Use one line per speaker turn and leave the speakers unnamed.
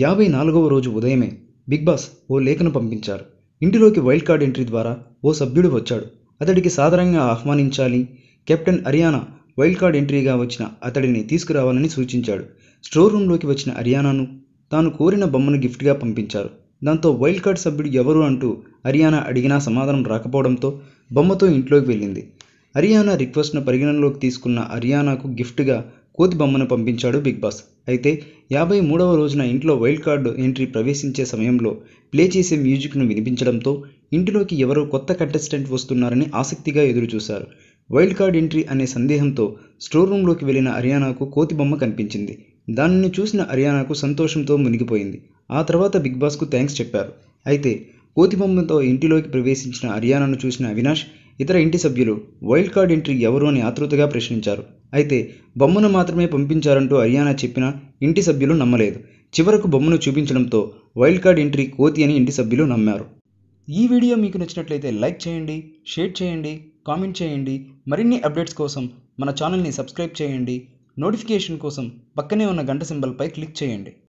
యాభై నాలుగవ రోజు ఉదయమే బిగ్ బాస్ ఓ లేఖను పంపించారు ఇంటిలోకి వైల్డ్ కార్డ్ ఎంట్రీ ద్వారా ఓ సభ్యుడు వచ్చాడు అతడికి సాధారణంగా ఆహ్వానించాలి కెప్టెన్ అరియానా వైల్డ్ కార్డ్ ఎంట్రీగా వచ్చిన అతడిని తీసుకురావాలని సూచించాడు స్టోర్ రూమ్లోకి వచ్చిన అరియానాను తాను కోరిన బొమ్మను గిఫ్ట్గా పంపించారు దాంతో వైల్డ్ కార్డ్ సభ్యుడు ఎవరు అంటూ అరియానా అడిగినా సమాధానం రాకపోవడంతో బొమ్మతో ఇంట్లోకి వెళ్ళింది అరియానా రిక్వెస్ట్ను పరిగణనలోకి తీసుకున్న అరియానాకు గిఫ్ట్గా కోతి బొమ్మను పంపించాడు బిగ్ బాస్ అయితే యాభై మూడవ రోజున ఇంట్లో వైల్డ్ కార్డు ఎంట్రీ ప్రవేశించే సమయంలో ప్లే చేసే మ్యూజిక్ను వినిపించడంతో ఇంటిలోకి ఎవరో కొత్త కంటెస్టెంట్ వస్తున్నారని ఆసక్తిగా ఎదురుచూశారు వైల్డ్ కార్డ్ ఎంట్రీ అనే సందేహంతో స్టోర్ రూమ్లోకి వెళ్ళిన హర్యానాకు కోతి బొమ్మ కనిపించింది దానిని చూసిన హర్యానాకు సంతోషంతో మునిగిపోయింది ఆ తర్వాత బిగ్ బాస్కు థ్యాంక్స్ చెప్పారు అయితే కోతి బొమ్మతో ఇంటిలోకి ప్రవేశించిన హర్యానాను చూసిన అవినాష్ ఇతర ఇంటి సభ్యులు వైల్డ్ కార్డ్ ఎంట్రీ ఎవరు అని ఆతృతగా ప్రశ్నించారు అయితే బొమ్మను మాత్రమే పంపించారంటూ హర్యానా చెప్పినా ఇంటి సభ్యులు నమ్మలేదు చివరకు బొమ్మను చూపించడంతో వైల్డ్ కార్డ్ ఎంట్రీ కోతి అని ఇంటి సభ్యులు నమ్మారు ఈ వీడియో మీకు నచ్చినట్లయితే లైక్ చేయండి షేర్ చేయండి కామెంట్ చేయండి మరిన్ని అప్డేట్స్ కోసం మన ఛానల్ని సబ్స్క్రైబ్ చేయండి నోటిఫికేషన్ కోసం పక్కనే ఉన్న గంట సింబల్పై క్లిక్ చేయండి